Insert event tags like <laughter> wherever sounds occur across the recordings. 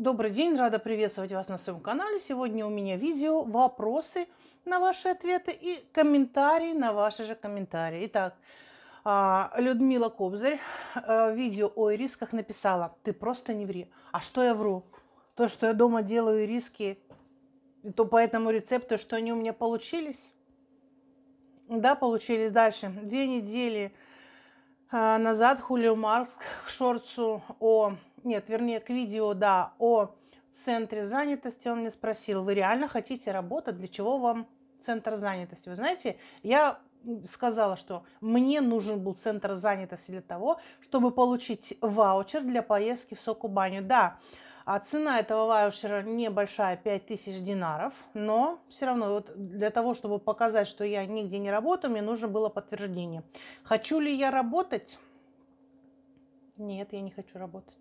Добрый день, рада приветствовать вас на своем канале. Сегодня у меня видео, вопросы на ваши ответы и комментарии на ваши же комментарии. Итак, а, Людмила Кобзарь а, видео о рисках написала «Ты просто не ври». А что я вру? То, что я дома делаю риски, то по этому рецепту, что они у меня получились? Да, получились. Дальше. Две недели а, назад Хулио Маркс к шорцу о нет, вернее, к видео, да, о центре занятости, он мне спросил, вы реально хотите работать, для чего вам центр занятости? Вы знаете, я сказала, что мне нужен был центр занятости для того, чтобы получить ваучер для поездки в Сокубаню. Да, а цена этого ваучера небольшая, 5000 динаров, но все равно вот для того, чтобы показать, что я нигде не работаю, мне нужно было подтверждение. Хочу ли я работать? Нет, я не хочу работать.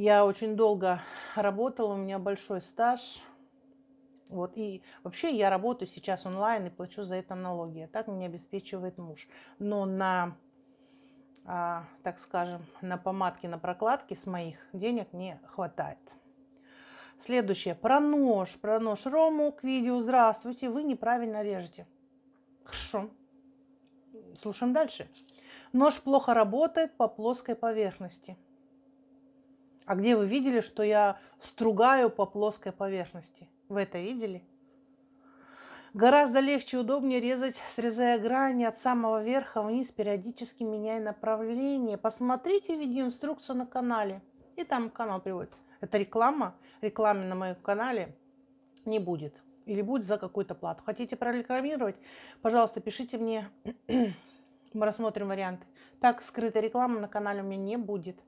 Я очень долго работала, у меня большой стаж. Вот. И вообще я работаю сейчас онлайн и плачу за это налоги. Так мне обеспечивает муж. Но на, а, так скажем, на помадки, на прокладки с моих денег не хватает. Следующее. Про нож. Про нож. Рому к видео. Здравствуйте. Вы неправильно режете. Хорошо. Слушаем дальше. Нож плохо работает по плоской поверхности. А где вы видели, что я стругаю по плоской поверхности? Вы это видели? Гораздо легче и удобнее резать, срезая грани от самого верха вниз, периодически меняя направление. Посмотрите видеоинструкцию на канале. И там канал приводится. Это реклама. Рекламы на моем канале не будет. Или будет за какую-то плату. Хотите прорекламировать? Пожалуйста, пишите мне. <clears throat> Мы рассмотрим варианты. Так, скрытая реклама на канале у меня не будет.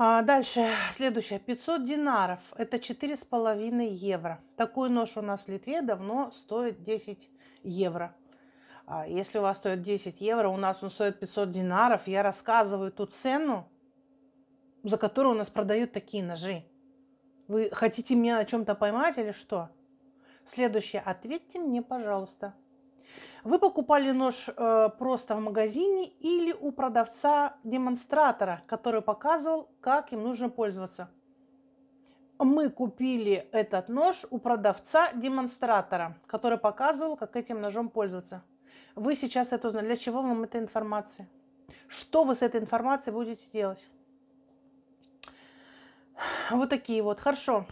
А дальше, следующее, 500 динаров, это 4,5 евро. Такой нож у нас в Литве давно стоит 10 евро. А, если у вас стоит 10 евро, у нас он стоит 500 динаров. Я рассказываю ту цену, за которую у нас продают такие ножи. Вы хотите меня на чем-то поймать или что? Следующее. Ответьте мне, пожалуйста. Вы покупали нож э, просто в магазине или у продавца-демонстратора, который показывал, как им нужно пользоваться. Мы купили этот нож у продавца-демонстратора, который показывал, как этим ножом пользоваться. Вы сейчас это узнали. Для чего вам эта информация? Что вы с этой информацией будете делать? Вот такие вот. Хорошо.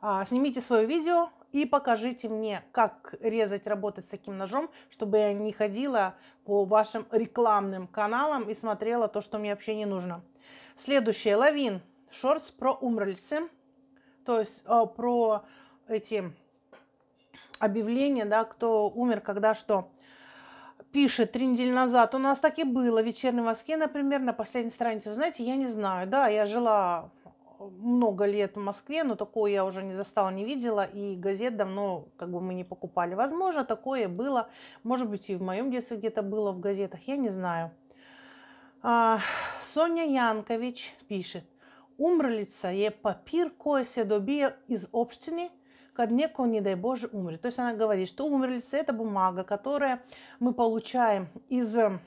А, снимите свое видео, и покажите мне, как резать, работать с таким ножом, чтобы я не ходила по вашим рекламным каналам и смотрела то, что мне вообще не нужно. Следующее, Лавин, шортс про умральцы, то есть э, про эти объявления, да, кто умер, когда что пишет три недели назад, у нас так и было, в вечерний Москве, например, на последней странице. Вы знаете, я не знаю, да, я жила много лет в Москве, но такое я уже не застала, не видела, и газет давно как бы мы не покупали. Возможно, такое было, может быть, и в моем детстве где-то было в газетах, я не знаю. А, Соня Янкович пишет. Умрлица е папир koji se dobija iz opštine kad neko, не дай Боже, умрет. То есть она говорит, что умерлица – это бумага, которая мы получаем из э,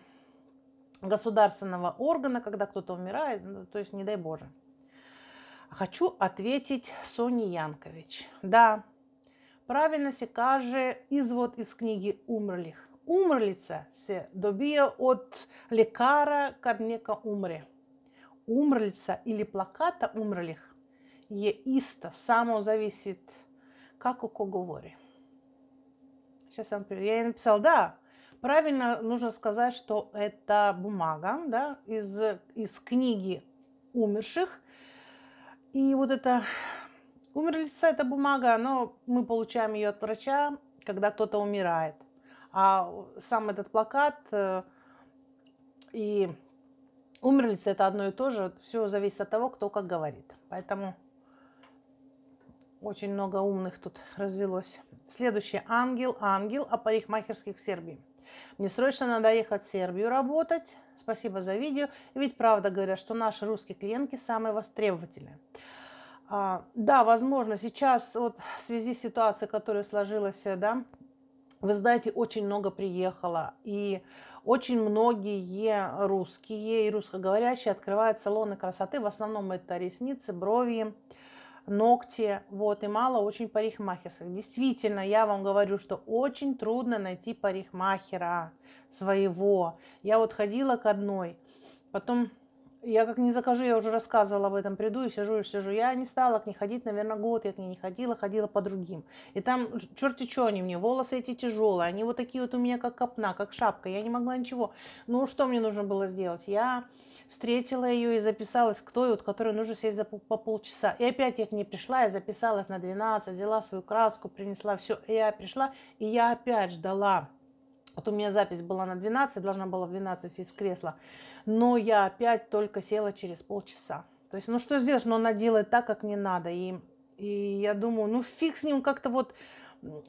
государственного органа, когда кто-то умирает, ну, то есть не дай Боже. Хочу ответить Соне Янкович. Да, правильно се каже извод из книги «Умрлих». Умрлица се добия от лекара кад нека умре. Умрлица или плаката «Умрлих» е исто само зависит как у кого говори. Сейчас я вам приведу. я написал, да, правильно нужно сказать, что это бумага да, из, из книги умерших – и вот это умерлица, эта бумага, но мы получаем ее от врача, когда кто-то умирает. А сам этот плакат э, и умерлица это одно и то же. Все зависит от того, кто как говорит. Поэтому очень много умных тут развелось. Следующий Ангел, ангел о парикмахерских Сербии. Мне срочно надо ехать в Сербию работать. Спасибо за видео. ведь правда говорят, что наши русские клиентки самые востребовательные. А, да, возможно, сейчас вот в связи с ситуацией, которая сложилась, э, да, вы знаете, очень много приехало. И очень многие русские и русскоговорящие открывают салоны красоты. В основном это ресницы, брови, ногти, вот, и мало очень парикмахерских. Действительно, я вам говорю, что очень трудно найти парикмахера своего. Я вот ходила к одной, потом я как не закажу, я уже рассказывала об этом, приду и сижу, и сижу. Я не стала к ней ходить, наверное, год я к ней не ходила, ходила по другим. И там, черти что они мне, волосы эти тяжелые, они вот такие вот у меня, как копна, как шапка, я не могла ничего. Ну, что мне нужно было сделать? Я встретила ее и записалась к той, вот, которой нужно сесть за по, по полчаса. И опять я к ней пришла, я записалась на 12, взяла свою краску, принесла все, и я пришла, и я опять ждала. Вот у меня запись была на 12, должна была в 12 сесть в кресло, но я опять только села через полчаса. То есть, ну что сделаешь, но она делает так, как не надо. И, и я думаю, ну фиг с ним как-то вот,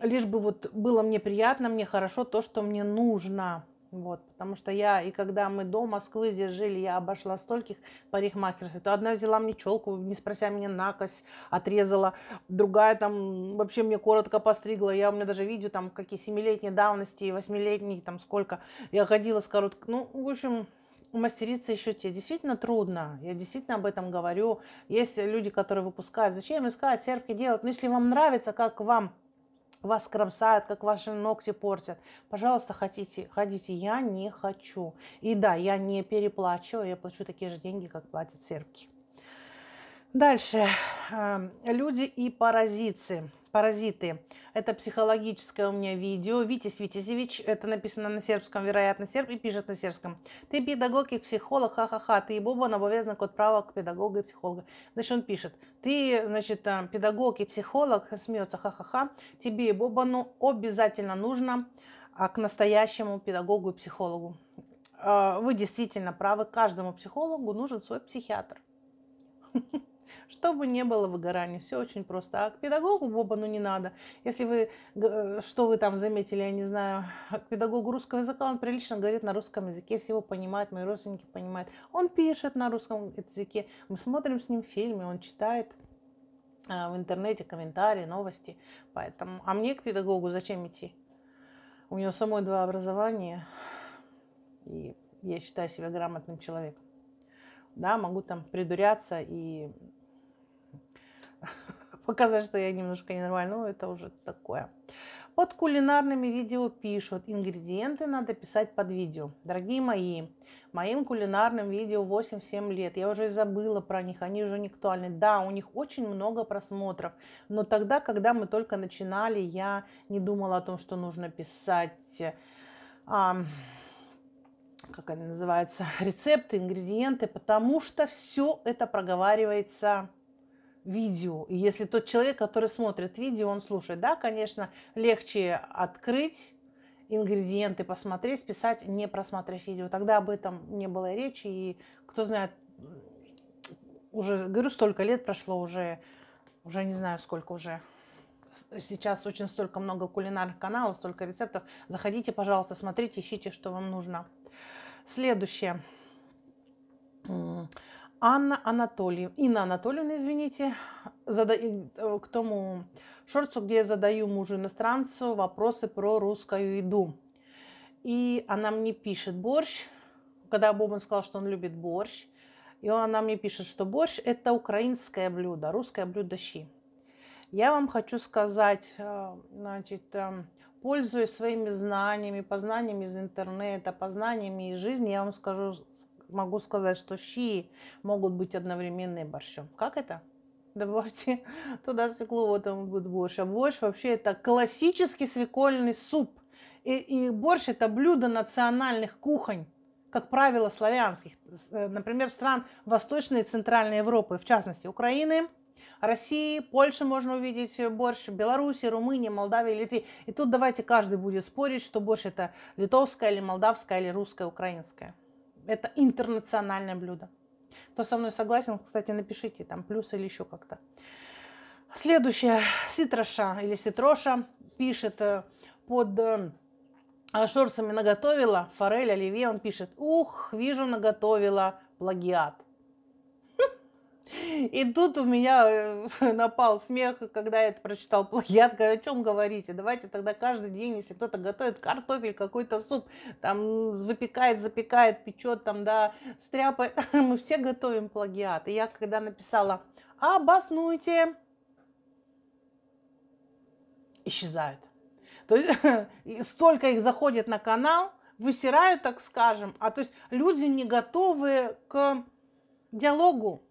лишь бы вот было мне приятно, мне хорошо, то, что мне нужно. Вот, потому что я, и когда мы до Москвы здесь жили, я обошла стольких парикмахерств. То одна взяла мне челку, не спрося меня накось, отрезала. Другая там вообще мне коротко постригла. Я у меня даже видео там какие семилетние давности, восьмилетние там сколько. Я ходила с короткой... Ну, в общем, мастериться еще тебе действительно трудно. Я действительно об этом говорю. Есть люди, которые выпускают. Зачем искать, серпки делать? Ну, если вам нравится, как вам вас кромсают, как ваши ногти портят. Пожалуйста, хотите, ходите. Я не хочу. И да, я не переплачиваю, я плачу такие же деньги, как платят церкви. Дальше. Эм, люди и паразиты. Паразиты. Это психологическое у меня видео. Витис Витязевич, это написано на сербском, вероятно, серб, и пишет на сербском. Ты педагог и психолог, ха-ха-ха, ты и Бобан обовязан от права к педагогу и психолога. Значит, он пишет, ты, значит, э, педагог и психолог, смеется, ха-ха-ха, тебе и Бобану обязательно нужно а, к настоящему педагогу и психологу. Э, вы действительно правы, каждому психологу нужен свой психиатр. <laughs> Чтобы не было выгорания, все очень просто. А к педагогу Боба ну не надо. Если вы, э, что вы там заметили, я не знаю, к педагогу русского языка, он прилично говорит на русском языке, всего понимает, мои родственники понимают. Он пишет на русском языке, мы смотрим с ним фильмы, он читает а, в интернете комментарии, новости. Поэтому, а мне к педагогу зачем идти? У меня самой два образования, и я считаю себя грамотным человеком. Да, могу там придуряться и показать, что я немножко ненормальна, но ну, это уже такое. Под кулинарными видео пишут, ингредиенты надо писать под видео. Дорогие мои, моим кулинарным видео 8-7 лет, я уже забыла про них, они уже не актуальны. Да, у них очень много просмотров, но тогда, когда мы только начинали, я не думала о том, что нужно писать... А, как они называются, рецепты, ингредиенты, потому что все это проговаривается видео. И если тот человек, который смотрит видео, он слушает, да, конечно, легче открыть ингредиенты, посмотреть, писать, не просмотрев видео. Тогда об этом не было речи, и кто знает, уже, говорю, столько лет прошло, уже, уже не знаю сколько уже, сейчас очень столько много кулинарных каналов, столько рецептов. Заходите, пожалуйста, смотрите, ищите, что вам нужно. Следующее. Анна Анатольевна, Инна Анатольевна, извините, зада... Э, к тому шорцу, где я задаю мужу-иностранцу вопросы про русскую еду. И она мне пишет борщ, когда Бобан сказал, что он любит борщ, и она мне пишет, что борщ – это украинское блюдо, русское блюдо щи. Я вам хочу сказать, э, значит, э, пользуясь своими знаниями, познаниями из интернета, познаниями из жизни, я вам скажу, могу сказать, что щи могут быть одновременно и борщом. Как это? <laughs> Добавьте туда свеклу, вот там будет борщ. А борщ вообще это классический свекольный суп. И, и борщ это блюдо национальных кухонь как правило, славянских, э, например, стран Восточной и Центральной Европы, в частности, Украины, России, Польши можно увидеть борщ, Беларуси, Румынии, Молдавии, Литвы. И тут давайте каждый будет спорить, что борщ это литовская или молдавская или русская, украинская. Это интернациональное блюдо. Кто со мной согласен, кстати, напишите там плюс или еще как-то. Следующая Ситроша или Ситроша пишет э, под э, э, шорцами наготовила, форель, оливье, он пишет, ух, вижу, наготовила плагиат. И тут у меня э, <laughs> напал смех, когда я это прочитал плагиат. О чем говорите? Давайте тогда каждый день, если кто-то готовит картофель, какой-то суп, там выпекает, запекает, печет, там, да, стряпает, <laughs> мы все готовим плагиат. И я когда написала «обоснуйте», исчезают. То есть <laughs> столько их заходит на канал, высирают, так скажем, а то есть люди не готовы к диалогу.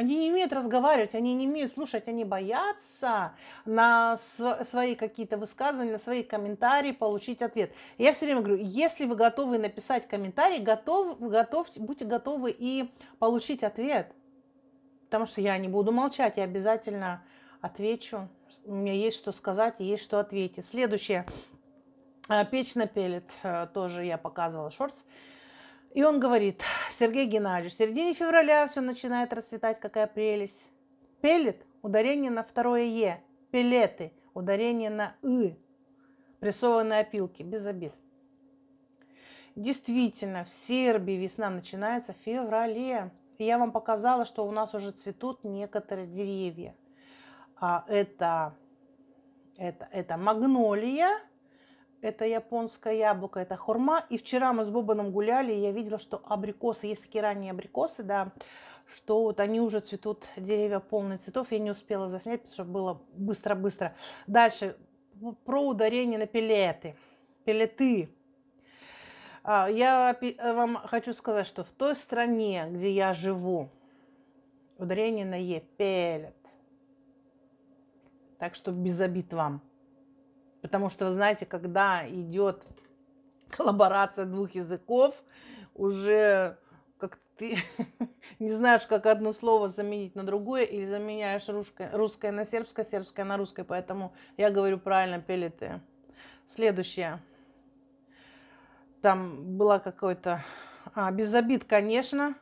Они не умеют разговаривать, они не умеют слушать, они боятся на свои какие-то высказывания, на свои комментарии получить ответ. Я все время говорю, если вы готовы написать комментарий, готов, готовьте, будьте готовы и получить ответ. Потому что я не буду молчать, я обязательно отвечу. У меня есть что сказать, есть что ответить. Следующее. А, печь на пеллет. Э, тоже я показывала Шорс. И он говорит, Сергей Геннадьевич, в середине февраля все начинает расцветать, какая прелесть. Пелет, ударение на второе «е», пелеты, ударение на и. прессованные опилки, без обид. Действительно, в Сербии весна начинается в феврале. И я вам показала, что у нас уже цветут некоторые деревья. А это, это, это магнолия, это японское яблоко, это хурма. И вчера мы с Бобаном гуляли, и я видела, что абрикосы, есть такие ранние абрикосы, да, что вот они уже цветут, деревья полные цветов. Я не успела заснять, потому что было быстро-быстро. Дальше, про ударение на пилеты. Пилеты. А, я вам хочу сказать, что в той стране, где я живу, ударение на «е» – пелет. Так что без обид вам – Потому что, вы знаете, когда идет коллаборация двух языков, уже как ты <laughs> не знаешь, как одно слово заменить на другое, или заменяешь русское, русское на сербское, сербское на русское. Поэтому я говорю правильно, пели ты. Следующее. Там была какой-то... А, без обид, конечно.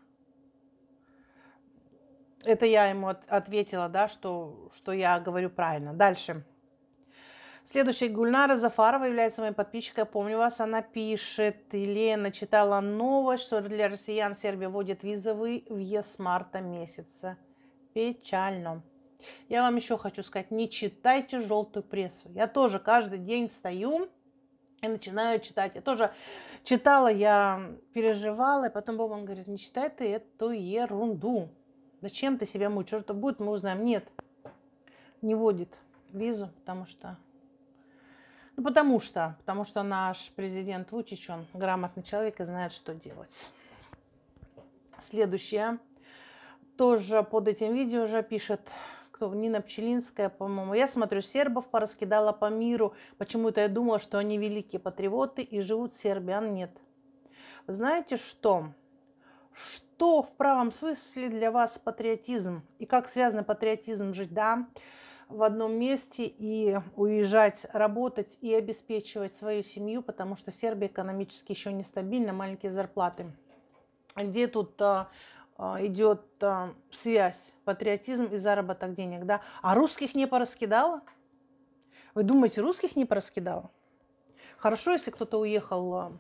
Это я ему ответила, да, что, что я говорю правильно. Дальше. Следующая Гульнара Зафарова является моим подписчиком. Я помню вас. Она пишет, Елена читала новость, что для россиян Сербия вводит визовый въезд с марта месяца. Печально. Я вам еще хочу сказать, не читайте желтую прессу. Я тоже каждый день встаю и начинаю читать. Я тоже читала, я переживала, и потом Бог вам говорит, не читай ты эту ерунду. Зачем ты себя мучишь? Что будет, мы узнаем. Нет, не вводит визу, потому что ну, потому что, потому что наш президент Вучич, он грамотный человек и знает, что делать. Следующее. Тоже под этим видео уже пишет кто, Нина Пчелинская, по-моему. Я смотрю, сербов пораскидала по миру. Почему-то я думала, что они великие патриоты и живут сербиан нет. знаете что? Что в правом смысле для вас патриотизм? И как связан патриотизм жить? Да, в одном месте и уезжать, работать и обеспечивать свою семью, потому что Сербия экономически еще нестабильна, маленькие зарплаты. Где тут а, а идет а, связь, патриотизм и заработок денег, да? А русских не пораскидало? Вы думаете, русских не пораскидало? Хорошо, если кто-то уехал а,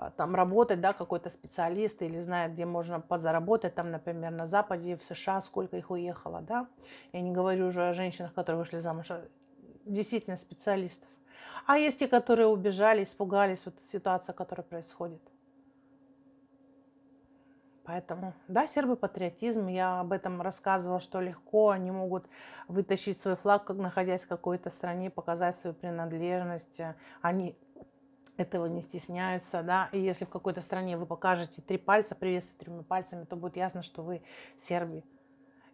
а, там работать, да, какой-то специалист или знает, где можно подзаработать, там, например, на Западе, в США, сколько их уехало, да. Я не говорю уже о женщинах, которые вышли замуж, а действительно специалистов. А есть те, которые убежали, испугались, вот ситуация, которая происходит. Поэтому, да, сербопатриотизм, я об этом рассказывала, что легко они могут вытащить свой флаг, как находясь в какой-то стране, показать свою принадлежность. Э, они этого не стесняются, да, и если в какой-то стране вы покажете три пальца, приветствие тремя пальцами, то будет ясно, что вы серби.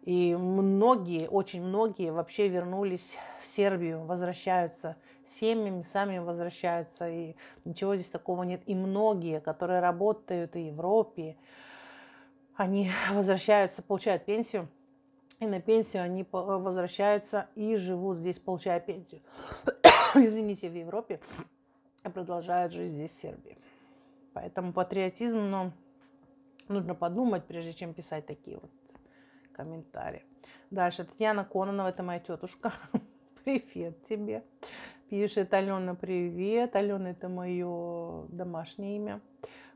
И многие, очень многие вообще вернулись в Сербию, возвращаются семьями, сами возвращаются, и ничего здесь такого нет. И многие, которые работают и в Европе, они <laughs> возвращаются, получают пенсию, и на пенсию они э, возвращаются и живут здесь, получая пенсию. <coughs> Извините, в Европе продолжают жить здесь, в Сербии. Поэтому патриотизм, но ну, нужно подумать, прежде чем писать такие вот комментарии. Дальше. Татьяна Кононова, это моя тетушка. <laughs> Привет тебе. Пишет Алена, привет. Алена, это мое домашнее имя.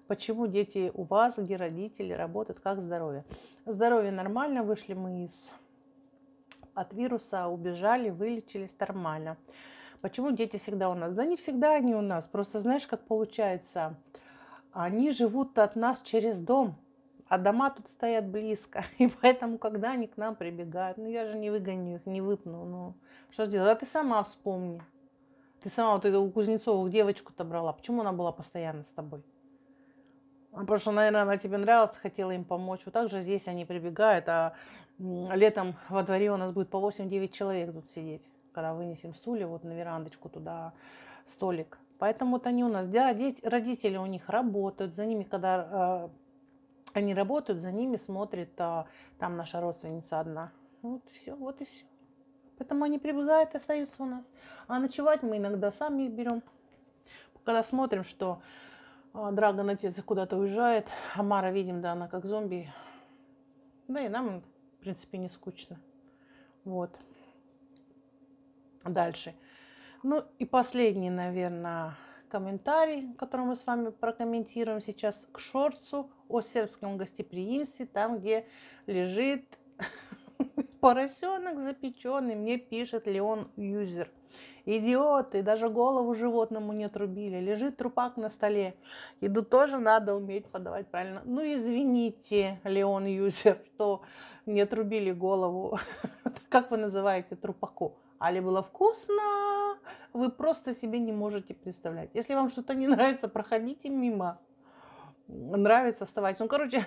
Почему дети у вас, где родители работают, как здоровье? Здоровье нормально, вышли мы из от вируса, убежали, вылечились нормально. Почему дети всегда у нас? Да не всегда они у нас. Просто знаешь, как получается? Они живут от нас через дом, а дома тут стоят близко. <laughs> И поэтому, когда они к нам прибегают, ну я же не выгоню их, не выпну. Ну, что сделать? А ты сама вспомни. Ты сама вот эту Кузнецову девочку-то брала. Почему она была постоянно с тобой? А Потому что, наверное, она тебе нравилась, ты хотела им помочь. Вот так же здесь они прибегают, а летом во дворе у нас будет по 8-9 человек тут сидеть когда вынесем стулья вот на верандочку туда, столик. Поэтому вот они у нас, да, дети, родители у них работают, за ними, когда э, они работают, за ними смотрит э, там наша родственница одна. Вот все, вот и все. Поэтому они прибегают, и остаются у нас. А ночевать мы иногда сами их берем. Когда смотрим, что э, Драгон отец куда-то уезжает, Амара видим, да, она как зомби. Да и нам, в принципе, не скучно. Вот дальше. Ну и последний, наверное, комментарий, который мы с вами прокомментируем сейчас к шорцу о сербском гостеприимстве, там, где лежит <laughs> поросенок запеченный, мне пишет Леон Юзер. Идиоты, даже голову животному не отрубили. Лежит трупак на столе. Еду тоже надо уметь подавать правильно. Ну, извините, Леон Юзер, что не отрубили голову. <laughs> Как вы называете трупаку? Али было вкусно, вы просто себе не можете представлять. Если вам что-то не нравится, проходите мимо. Нравится, оставайтесь. Ну, короче,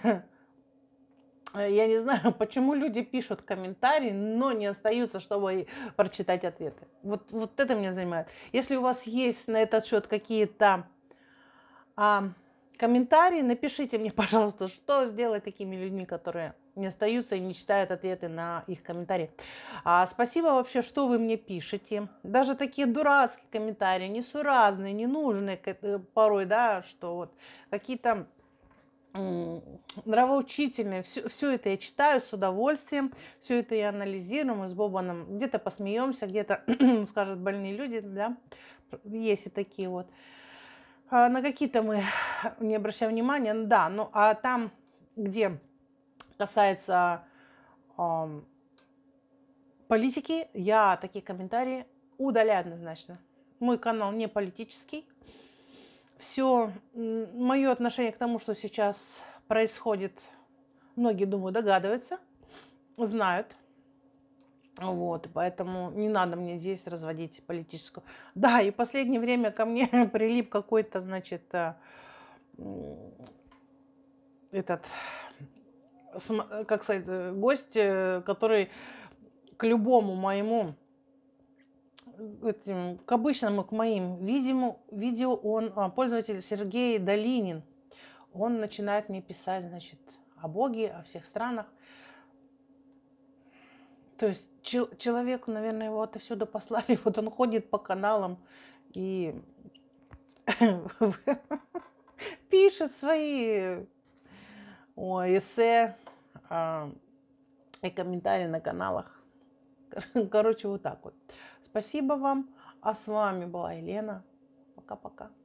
<laughs> я не знаю, <laughs> почему люди пишут комментарии, но не остаются, чтобы прочитать ответы. Вот, вот это меня занимает. Если у вас есть на этот счет какие-то а, комментарии. Напишите мне, <laughs> пожалуйста, что сделать такими людьми, которые не остаются и не читают ответы на их комментарии. А, спасибо вообще, что вы мне пишете. Даже такие дурацкие комментарии, несуразные, ненужные э, порой, да, что вот какие-то нравоучительные. Все, все это я читаю с удовольствием, все это я анализирую, мы с Бобаном где-то посмеемся, где-то <clears throat> скажут больные люди, да, есть и такие вот. А, на какие-то мы <sighs> не обращаем внимания, ну да, ну а там, где касается э, политики, я такие комментарии удаляю однозначно. Мой канал не политический. Все мое отношение к тому, что сейчас происходит, многие, думаю, догадываются, знают – вот, поэтому не надо мне здесь разводить политическую. Да, и последнее время ко мне <laughs> прилип какой-то, значит, э, этот, э, как сказать, э, гость, который к любому моему этим, к обычному, к моим видимо, видео, он а, пользователь Сергей Долинин. Он начинает мне писать, значит, о Боге, о всех странах. То есть чел человеку, наверное, его отсюда послали, <laughs> вот он ходит по каналам и <laughs> пишет свои о, эссе а, и комментарии на каналах. <laughs> Короче, вот так вот. Спасибо вам. А с вами была Елена. Пока-пока.